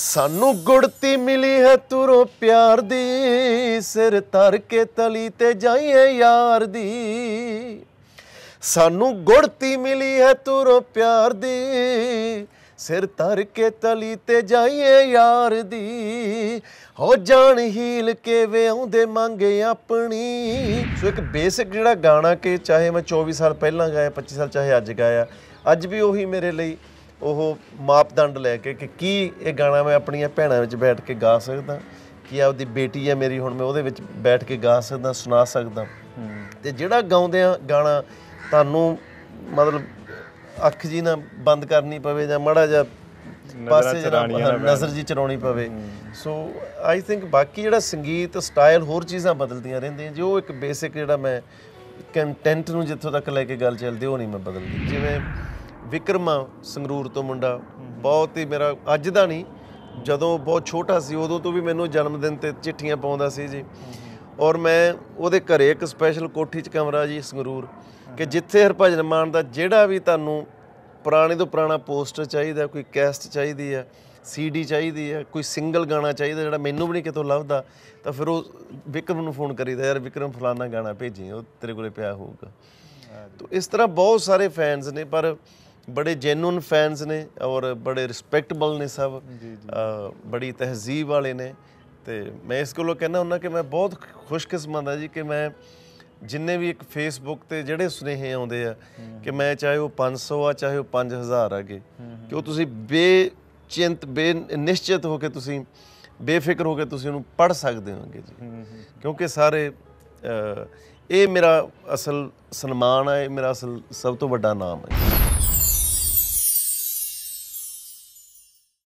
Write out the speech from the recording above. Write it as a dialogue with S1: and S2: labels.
S1: ਸਾਨੂੰ ਗੁੜਤੀ ਮਿਲੀ ਹੈ ਤੁਰੋ ਪਿਆਰ ਦੀ ਸਿਰ ਤਰ ਕੇ ਤਲੀ ਤੇ ਜਾਈਏ ਯਾਰ ਦੀ ਸਾਨੂੰ ਗੁੜਤੀ ਮਿਲੀ ਹੈ ਤੁਰੋ ਪਿਆਰ ਦੀ ਸਿਰ ਤਰ ਕੇ ਤਲੀ ਤੇ ਜਾਈਏ ਯਾਰ ਦੀ ਹੋ ਜਾਣ ਹੀਲ ਕੇ ਵੇ ਆਉਂਦੇ ਮੰਗੇ ਆਪਣੀ ਸੋ ਇੱਕ ਬੇਸਿਕ ਜਿਹੜਾ ਗਾਣਾ ਕਿ ਚਾਹੇ ਮੈਂ 24 ਸਾਲ ਪਹਿਲਾਂ ਗਾਇਆ 25 ਸਾਲ ਚਾਹੇ ਅੱਜ ਗਾਇਆ ਅੱਜ ਵੀ ਉਹੀ ਮੇਰੇ ਲਈ ਉਹ ਮਾਪਦੰਡ ਲੈ ਕੇ ਕਿ ਕੀ ਇਹ ਗਾਣਾ ਮੈਂ ਆਪਣੀਆਂ ਭੈਣਾਂ ਵਿੱਚ ਬੈਠ ਕੇ ਗਾ ਸਕਦਾ ਕਿ ਆਪਦੀ ਬੇਟੀ ਹੈ ਮੇਰੀ ਹੁਣ ਮੈਂ ਉਹਦੇ ਵਿੱਚ ਬੈਠ ਕੇ ਗਾ ਸਕਦਾ ਸੁਣਾ ਸਕਦਾ ਤੇ ਜਿਹੜਾ ਗਾਉਂਦੇ ਆ ਗਾਣਾ ਤੁਹਾਨੂੰ ਮਤਲਬ ਅੱਖ ਜੀ ਨਾ ਬੰਦ ਕਰਨੀ ਪਵੇ ਜਾਂ ਮੜਾ ਜਾਂ ਪਾਸੇ ਨਜ਼ਰ ਜੀ ਚਰਾਉਣੀ ਪਵੇ ਸੋ ਆਈ ਥਿੰਕ ਬਾਕੀ ਜਿਹੜਾ ਸੰਗੀਤ ਸਟਾਈਲ ਹੋਰ ਚੀਜ਼ਾਂ ਬਦਲਦੀਆਂ ਰਹਿੰਦੀਆਂ ਜੋ ਉਹ ਇੱਕ ਬੇਸਿਕ ਜਿਹੜਾ ਮੈਂ ਕੰਟੈਂਟ ਨੂੰ ਜਿੱਥੋਂ ਤੱਕ ਲੈ ਕੇ ਗੱਲ ਚੱਲਦੀ ਉਹ ਨਹੀਂ ਮੈਂ ਬਦਲਦੀ ਜਿਵੇਂ ਵਿਕਰਮਾ ਸੰਗਰੂਰ ਤੋਂ ਮੁੰਡਾ ਬਹੁਤ ਹੀ ਮੇਰਾ ਅੱਜ ਦਾ ਨਹੀਂ ਜਦੋਂ ਬਹੁਤ ਛੋਟਾ ਸੀ ਉਦੋਂ ਤੋਂ ਵੀ ਮੈਨੂੰ ਜਨਮ ਦਿਨ ਤੇ ਚਿੱਠੀਆਂ ਪਾਉਂਦਾ ਸੀ ਜੀ ਔਰ ਮੈਂ ਉਹਦੇ ਘਰੇ ਇੱਕ ਸਪੈਸ਼ਲ ਕੋਠੀ 'ਚ ਕਮਰਾ ਜੀ ਸੰਗਰੂਰ ਕਿ ਜਿੱਥੇ ਹਰਭਜਨ ਮਾਨ ਦਾ ਜਿਹੜਾ ਵੀ ਤੁਹਾਨੂੰ ਪੁਰਾਣੇ ਤੋਂ ਪੁਰਾਣਾ ਪੋਸਟਰ ਚਾਹੀਦਾ ਕੋਈ ਕੈਸਟ ਚਾਹੀਦੀ ਹੈ ਸੀਡੀ ਚਾਹੀਦੀ ਹੈ ਕੋਈ ਸਿੰਗਲ ਗਾਣਾ ਚਾਹੀਦਾ ਜਿਹੜਾ ਮੈਨੂੰ ਵੀ ਨਹੀਂ ਕਿਤੋਂ ਲੱਭਦਾ ਤਾਂ ਫਿਰ ਉਹ ਵਿਕਰਮ ਨੂੰ ਫੋਨ ਕਰੀਦਾ ਯਾਰ ਵਿਕਰਮ ਫਲਾਣਾ ਗਾਣਾ ਭੇਜੀ ਉਹ ਤੇਰੇ ਕੋਲੇ ਪਿਆ ਹੋਊਗਾ ਤਾਂ ਇਸ ਤਰ੍ਹਾਂ ਬਹੁਤ ਸਾਰੇ ਫੈਨਸ ਨੇ ਪਰ बड़े ਜੈਨੂਨ फैंस ਨੇ ਔਰ ਬੜੇ ਰਿਸਪੈਕਟੇਬਲ ਨੇ ਸਭ ਬੜੀ ਤਹਿਜ਼ੀਬ ਵਾਲੇ ਨੇ ਤੇ ਮੈਂ ਇਸ ਕੋਲੋਂ ਕਹਿੰਦਾ ਹੁੰਦਾ ਕਿ ਮੈਂ ਬਹੁਤ ਖੁਸ਼ਕਿਸਮਤ ਹਾਂ ਜੀ ਕਿ ਮੈਂ ਜਿੰਨੇ ਵੀ ਇੱਕ ਫੇਸਬੁੱਕ ਤੇ ਜਿਹੜੇ ਸੁਨੇਹੇ ਆਉਂਦੇ ਆ ਕਿ ਮੈਂ ਚਾਹੇ ਉਹ 500 ਆ ਚਾਹੇ ਉਹ 5000 ਆਗੇ ਕਿ ਉਹ ਤੁਸੀਂ ਬੇਚਿੰਤ ਬੇ ਨਿਸ਼ਚਿਤ ਹੋ ਕੇ ਤੁਸੀਂ ਬੇਫਿਕਰ ਹੋ ਕੇ ਤੁਸੀਂ ਉਹਨੂੰ ਪੜ ਸਕਦੇ ਹੋਗੇ ਜੀ ਕਿਉਂਕਿ ਸਾਰੇ ਇਹ ਮੇਰਾ ਅਸਲ ਸਨਮਾਨ ਹੈ ਇਹ ਮੇਰਾ ਅਸਲ ਸਭ ਤੋਂ ਵੱਡਾ ਨਾਮ ਹੈ